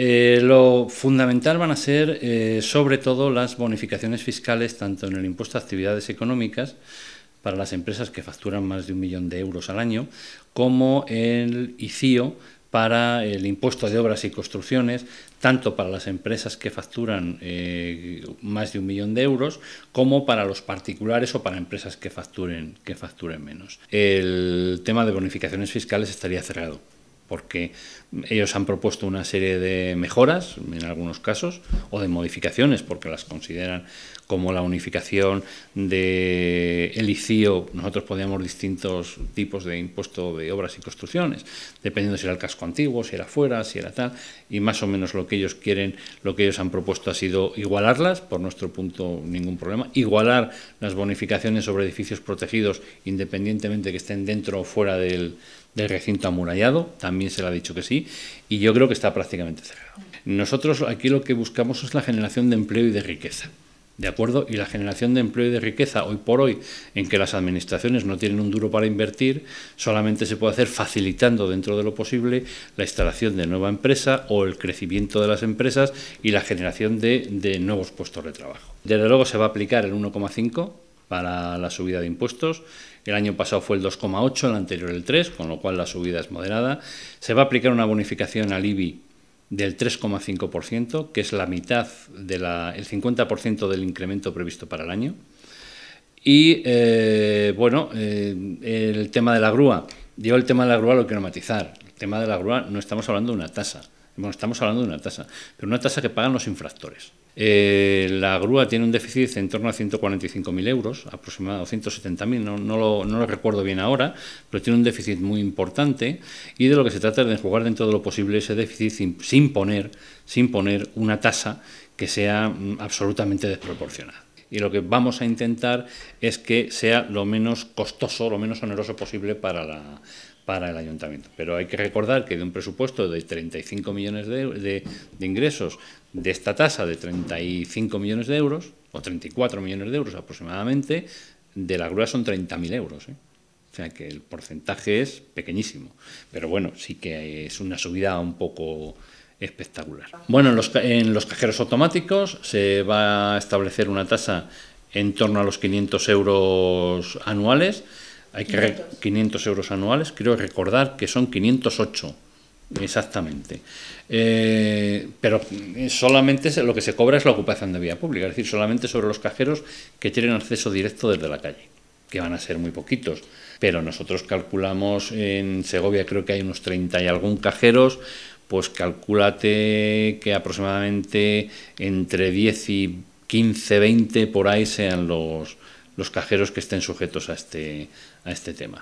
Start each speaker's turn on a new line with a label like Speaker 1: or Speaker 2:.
Speaker 1: Eh, lo fundamental van a ser eh, sobre todo las bonificaciones fiscales, tanto en el impuesto a actividades económicas, para las empresas que facturan más de un millón de euros al año, como el ICIO para el impuesto de obras y construcciones, tanto para las empresas que facturan eh, más de un millón de euros, como para los particulares o para empresas que facturen, que facturen menos. El tema de bonificaciones fiscales estaría cerrado porque ellos han propuesto una serie de mejoras, en algunos casos, o de modificaciones, porque las consideran como la unificación de el ICIO, nosotros podíamos distintos tipos de impuesto de obras y construcciones, dependiendo si era el casco antiguo, si era fuera, si era tal, y más o menos lo que ellos quieren, lo que ellos han propuesto ha sido igualarlas, por nuestro punto ningún problema, igualar las bonificaciones sobre edificios protegidos independientemente que estén dentro o fuera del, del recinto amurallado, también se le ha dicho que sí, y yo creo que está prácticamente cerrado. Nosotros aquí lo que buscamos es la generación de empleo y de riqueza. ¿De acuerdo? Y la generación de empleo y de riqueza hoy por hoy, en que las administraciones no tienen un duro para invertir, solamente se puede hacer facilitando dentro de lo posible la instalación de nueva empresa o el crecimiento de las empresas y la generación de, de nuevos puestos de trabajo. Desde luego se va a aplicar el 1,5 para la subida de impuestos. El año pasado fue el 2,8, el anterior el 3, con lo cual la subida es moderada. Se va a aplicar una bonificación al IBI del 3,5%, que es la mitad del 50% del incremento previsto para el año. Y eh, bueno, eh, el tema de la grúa. Yo el tema de la grúa lo quiero matizar. El tema de la grúa no estamos hablando de una tasa, bueno, estamos hablando de una tasa, pero una tasa que pagan los infractores. Eh, la grúa tiene un déficit en torno a 145.000 euros, aproximadamente 170.000, no, lo, no lo recuerdo bien ahora, pero tiene un déficit muy importante y de lo que se trata es de jugar dentro de lo posible ese déficit sin poner, sin poner una tasa que sea mm, absolutamente desproporcionada y lo que vamos a intentar es que sea lo menos costoso, lo menos oneroso posible para la, para el ayuntamiento. Pero hay que recordar que de un presupuesto de 35 millones de, de, ingresos, de esta tasa de 35 millones de euros, o 34 millones de euros aproximadamente, de la grúa son 30.000 euros. ¿eh? O sea que el porcentaje es pequeñísimo. Pero bueno, sí que es una subida un poco espectacular. Bueno, en los, en los cajeros automáticos se va a establecer una tasa en torno a los 500 euros anuales hay que 500 euros anuales, quiero recordar que son 508. Exactamente. Eh, pero solamente lo que se cobra es la ocupación de vía pública, es decir, solamente sobre los cajeros que tienen acceso directo desde la calle, que van a ser muy poquitos. Pero nosotros calculamos en Segovia, creo que hay unos 30 y algún cajeros, pues calculate que aproximadamente entre 10 y 15, 20 por ahí sean los, los cajeros que estén sujetos a este, a este tema.